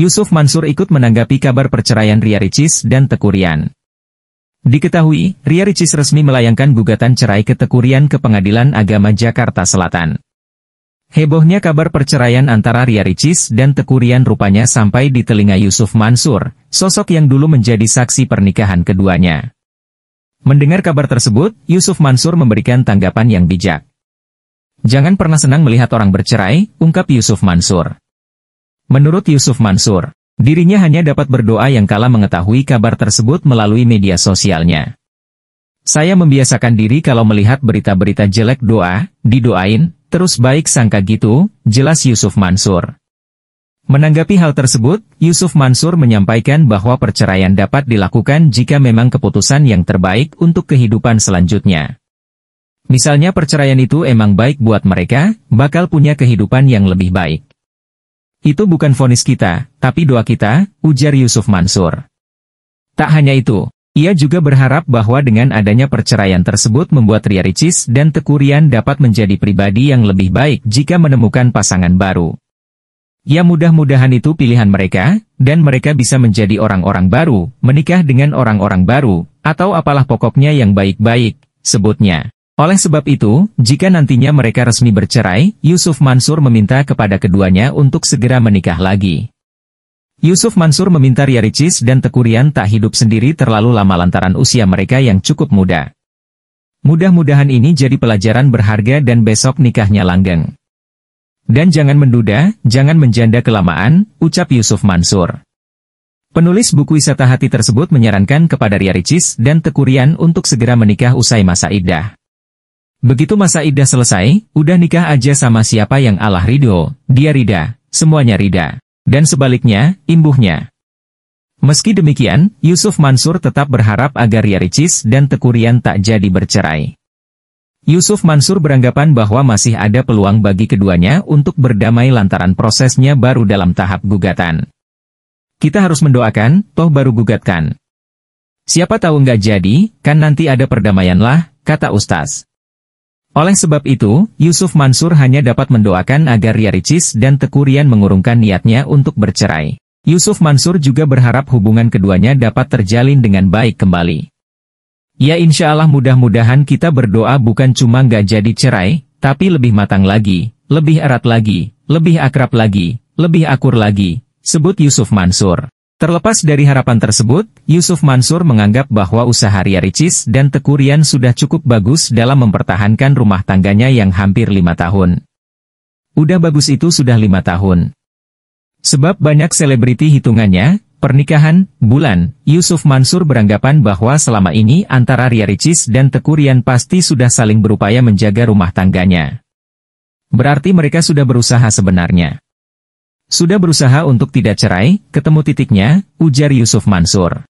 Yusuf Mansur ikut menanggapi kabar perceraian Ria Ricis dan Tekurian. Diketahui, Ria Ricis resmi melayangkan gugatan cerai ke Tekurian ke Pengadilan Agama Jakarta Selatan. Hebohnya kabar perceraian antara Ria Ricis dan Tekurian rupanya sampai di telinga Yusuf Mansur, sosok yang dulu menjadi saksi pernikahan keduanya. Mendengar kabar tersebut, Yusuf Mansur memberikan tanggapan yang bijak. Jangan pernah senang melihat orang bercerai, ungkap Yusuf Mansur. Menurut Yusuf Mansur, dirinya hanya dapat berdoa yang kala mengetahui kabar tersebut melalui media sosialnya. Saya membiasakan diri kalau melihat berita-berita jelek doa, didoain, terus baik sangka gitu, jelas Yusuf Mansur. Menanggapi hal tersebut, Yusuf Mansur menyampaikan bahwa perceraian dapat dilakukan jika memang keputusan yang terbaik untuk kehidupan selanjutnya. Misalnya perceraian itu emang baik buat mereka, bakal punya kehidupan yang lebih baik. Itu bukan vonis kita, tapi doa kita, ujar Yusuf Mansur. Tak hanya itu, ia juga berharap bahwa dengan adanya perceraian tersebut membuat Ria Ricis dan Tekurian dapat menjadi pribadi yang lebih baik jika menemukan pasangan baru. Ya mudah-mudahan itu pilihan mereka, dan mereka bisa menjadi orang-orang baru, menikah dengan orang-orang baru, atau apalah pokoknya yang baik-baik, sebutnya. Oleh sebab itu, jika nantinya mereka resmi bercerai, Yusuf Mansur meminta kepada keduanya untuk segera menikah lagi. Yusuf Mansur meminta Ria Ricis dan Tekurian tak hidup sendiri terlalu lama lantaran usia mereka yang cukup muda. Mudah-mudahan ini jadi pelajaran berharga dan besok nikahnya langgeng. Dan jangan menduda, jangan menjanda kelamaan, ucap Yusuf Mansur. Penulis buku wisata hati tersebut menyarankan kepada Ria Ricis dan Tekurian untuk segera menikah usai masa idah. Begitu masa idah selesai, udah nikah aja sama siapa yang Allah ridho, dia rida, semuanya rida. Dan sebaliknya, imbuhnya. Meski demikian, Yusuf Mansur tetap berharap agar Ricis dan Tekurian tak jadi bercerai. Yusuf Mansur beranggapan bahwa masih ada peluang bagi keduanya untuk berdamai lantaran prosesnya baru dalam tahap gugatan. Kita harus mendoakan, toh baru gugatkan. Siapa tahu nggak jadi, kan nanti ada perdamaian lah, kata Ustaz. Oleh sebab itu, Yusuf Mansur hanya dapat mendoakan agar Ria Ricis dan Tekurian mengurungkan niatnya untuk bercerai. Yusuf Mansur juga berharap hubungan keduanya dapat terjalin dengan baik kembali. Ya insya Allah mudah-mudahan kita berdoa bukan cuma nggak jadi cerai, tapi lebih matang lagi, lebih erat lagi, lebih akrab lagi, lebih akur lagi, sebut Yusuf Mansur. Terlepas dari harapan tersebut, Yusuf Mansur menganggap bahwa usaha Ria Ricis dan Tekurian sudah cukup bagus dalam mempertahankan rumah tangganya yang hampir lima tahun. Udah bagus itu sudah lima tahun. Sebab banyak selebriti hitungannya, pernikahan, bulan, Yusuf Mansur beranggapan bahwa selama ini antara Ria Ricis dan Tekurian pasti sudah saling berupaya menjaga rumah tangganya. Berarti mereka sudah berusaha sebenarnya. Sudah berusaha untuk tidak cerai, ketemu titiknya, ujar Yusuf Mansur.